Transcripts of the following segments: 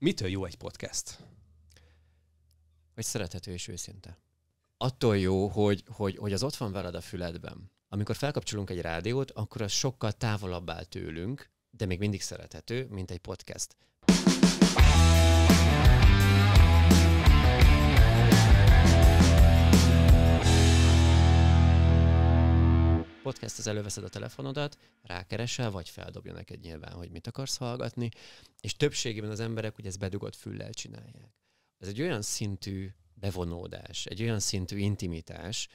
Mitől jó egy podcast? Hogy szerethető és őszinte. Attól jó, hogy, hogy, hogy az ott van veled a füledben. Amikor felkapcsolunk egy rádiót, akkor az sokkal távolabb áll tőlünk, de még mindig szerethető, mint egy podcast. Podcast, az előveszed a telefonodat, rákeresel, vagy feldobja neked nyilván, hogy mit akarsz hallgatni, és többségében az emberek ugye ezt bedugott füllel csinálják. Ez egy olyan szintű bevonódás, egy olyan szintű intimitás,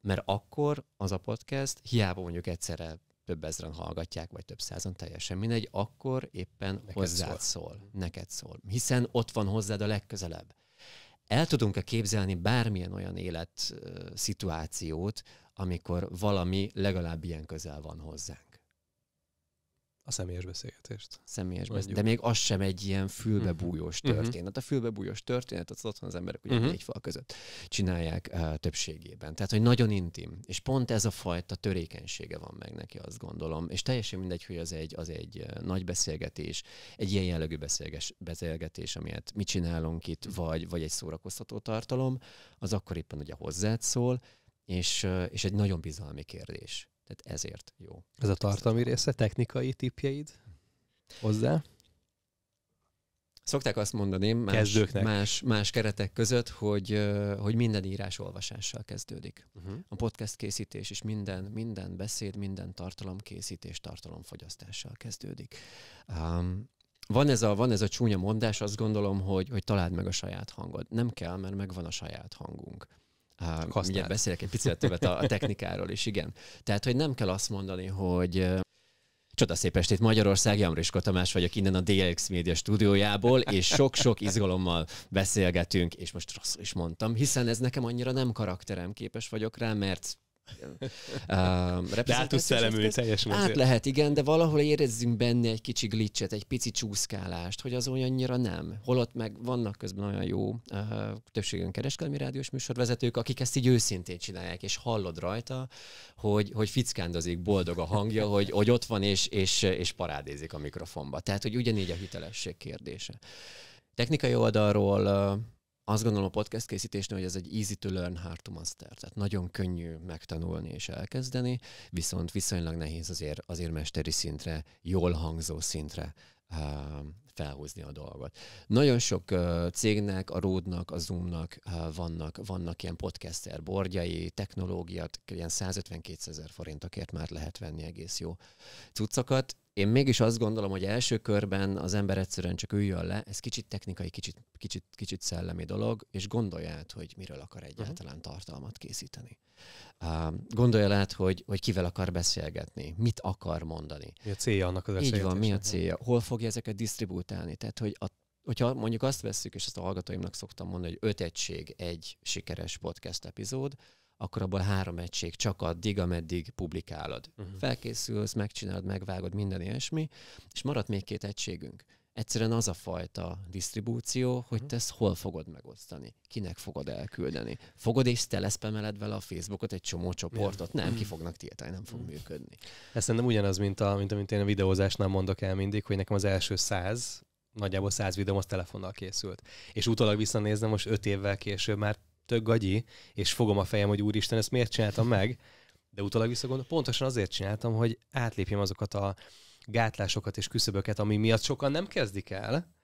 mert akkor az a podcast, hiába mondjuk egyszerre több ezren hallgatják, vagy több százan, teljesen mindegy, akkor éppen neked hozzád szól. szól, neked szól, hiszen ott van hozzád a legközelebb. El tudunk-e képzelni bármilyen olyan élet szituációt, amikor valami legalább ilyen közel van hozzánk. A személyes beszélgetést. Személyes beszélgetést. De még az sem egy ilyen fülbebújós mhm. történet. A fülbebújós történet az otthon az emberek ugye uh-huh. fal között csinálják uh, többségében. Tehát, hogy nagyon intim. És pont ez a fajta törékenysége van meg neki, azt gondolom. És teljesen mindegy, hogy az egy, az egy nagy beszélgetés, egy ilyen jellegű beszélgetés, amilyet mi csinálunk itt, mhm. vagy, vagy egy szórakoztató tartalom, az akkor éppen ugye hozzád szól, és, és egy nagyon bizalmi kérdés. Tehát ezért jó. Ez a tartalmi része, technikai tippjeid hozzá? Szokták azt mondani más, más, más keretek között, hogy hogy minden írás olvasással kezdődik. Uh-huh. A podcast készítés is minden, minden beszéd, minden tartalomkészítés tartalomfogyasztással kezdődik. Um, van ez, a, van ez a csúnya mondás, azt gondolom, hogy, hogy találd meg a saját hangod. Nem kell, mert megvan a saját hangunk. Használ. Ugye beszélek egy picit többet a technikáról is, igen. Tehát, hogy nem kell azt mondani, hogy szép estét Magyarország, Jamrisko Tamás vagyok innen a DLX Média stúdiójából, és sok-sok izgalommal beszélgetünk, és most rosszul is mondtam, hiszen ez nekem annyira nem karakterem képes vagyok rá, mert Uh, de át tudsz Át lehet, igen, de valahol érezzünk benne egy kicsi glitchet, egy pici csúszkálást, hogy az olyannyira nem. Holott meg vannak közben olyan jó uh, többségön kereskedelmi rádiós műsorvezetők, akik ezt így őszintén csinálják, és hallod rajta, hogy, hogy fickándozik, boldog a hangja, hogy, hogy ott van és, és, és parádézik a mikrofonba. Tehát, hogy ugyanígy a hitelesség kérdése. Technikai oldalról uh, azt gondolom a podcast készítésnél, hogy ez egy easy to learn, hard to master, tehát nagyon könnyű megtanulni és elkezdeni, viszont viszonylag nehéz azért, azért mesteri szintre, jól hangzó szintre uh, felhúzni a dolgot. Nagyon sok uh, cégnek, a Ródnak, a Zoomnak uh, vannak, vannak ilyen podcaster bordjai, technológiát, ilyen 150-200 ezer forintokért már lehet venni egész jó cuccokat, én mégis azt gondolom, hogy első körben az ember egyszerűen csak üljön le, ez kicsit technikai, kicsit, kicsit, kicsit szellemi dolog, és gondolja át, hogy miről akar mhm. egyáltalán uh-huh. tartalmat készíteni. Uh, gondolja át, hogy, hogy kivel akar beszélgetni, mit akar mondani. Mi a célja annak az Így van, mi a célja, hol fogja ezeket disztribútálni. Tehát, hogy a hogyha mondjuk azt vesszük, és ezt a hallgatóimnak szoktam mondani, hogy öt egység egy sikeres podcast epizód, akkor abból három egység csak addig, ameddig publikálod. Uh-huh. Felkészülsz, megcsinálod, megvágod, minden ilyesmi, és maradt még két egységünk. Egyszerűen az a fajta disztribúció, hogy mhm. te ezt hol fogod megosztani, kinek fogod elküldeni. Fogod és lesz vele a Facebookot egy csomó csoportot? Nem, ki fognak tiltani, nem fog mhm. működni. Ez szerintem ugyanaz, mint, a, mint amit én a videózásnál mondok el mindig, hogy nekem az első száz, nagyjából száz videóm az telefonnal készült. És utólag visszanézem, most öt évvel később már tök gagyi, és fogom a fejem, hogy úristen, ezt miért csináltam meg, de utólag visszagondolom, pontosan azért csináltam, hogy átlépjem azokat a gátlásokat és küszöböket, ami miatt sokan nem kezdik el,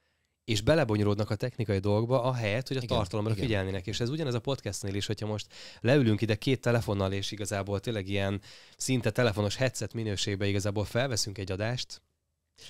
és belebonyolódnak a technikai dolgokba, ahelyett, hogy a igen, tartalomra igen. figyelnének. És ez ugyanez a podcastnél is, hogyha most leülünk ide két telefonnal, és igazából tényleg ilyen szinte telefonos headset minőségben igazából felveszünk egy adást,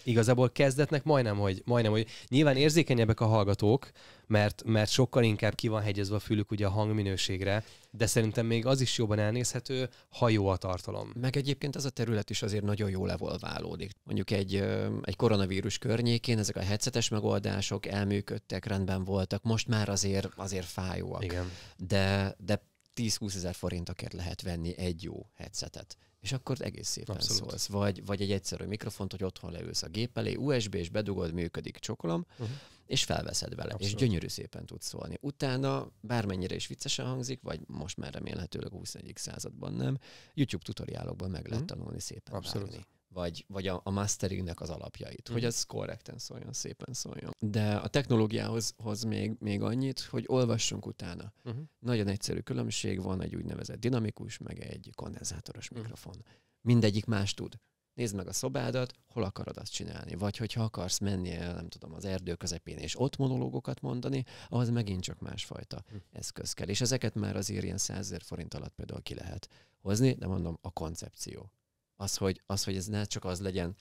Igazából kezdetnek majdnem, hogy, majdnem, hogy nyilván érzékenyebbek a hallgatók, mert, mert sokkal inkább ki van hegyezve a fülük ugye a hangminőségre, de szerintem még az is jobban elnézhető, ha jó a tartalom. Meg egyébként ez a terület is azért nagyon jól evolválódik. Mondjuk egy, egy koronavírus környékén ezek a headsetes megoldások elműködtek, rendben voltak, most már azért, azért fájóak. Igen. De, de 10-20 ezer forintokért lehet venni egy jó headsetet, és akkor egész szépen Abszolút. szólsz. Vagy, vagy egy egyszerű mikrofont, hogy otthon leülsz a gép elé, USB, és bedugod, működik, csokolom, uh-huh. és felveszed vele, Abszolút. és gyönyörű szépen tudsz szólni. Utána, bármennyire is viccesen hangzik, vagy most már remélhetőleg a 21. században nem, YouTube tutoriálokban meg lehet uh-huh. tanulni szépen Abszolút. vágni vagy, vagy a, a masteringnek az alapjait, hogy ez mhm. korrekten szóljon, szépen szóljon. De a technológiához hoz még, még annyit, hogy olvassunk utána. Uh-huh. Nagyon egyszerű különbség van egy úgynevezett dinamikus, meg egy kondenzátoros uh-huh. mikrofon. Mindegyik más tud. Nézd meg a szobádat, hol akarod azt csinálni. Vagy hogyha akarsz menni el, nem tudom, az erdő közepén és ott monológokat mondani, ahhoz megint csak másfajta uh-huh. eszköz kell. És ezeket már azért ilyen 100 forint alatt például ki lehet hozni, de mondom, a koncepció az, hogy, az, hogy ez ne csak az legyen.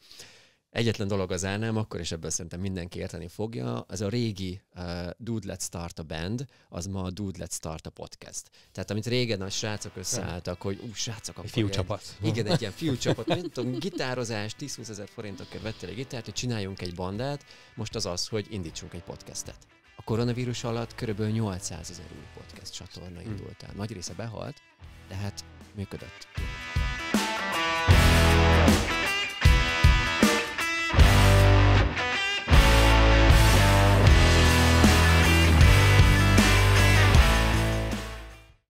Egyetlen dolog az elnám, akkor is ebből szerintem mindenki érteni fogja, az a régi uh, Dude Let's Start a Band, az ma a Dude Let's Start a Podcast. Tehát amit régen a srácok összeálltak, hogy ú, srácok, akkor... Egy fiúcsapat. Igen, egy ilyen fiúcsapat, nem tudom, gitározás, 10-20 ezer forintokért vettél egy gitárt, hogy csináljunk egy bandát, most az az, hogy indítsunk egy podcastet. A koronavírus alatt körülbelül 800 ezer új podcast csatorna indult el. Nagy része behalt, de hát működött.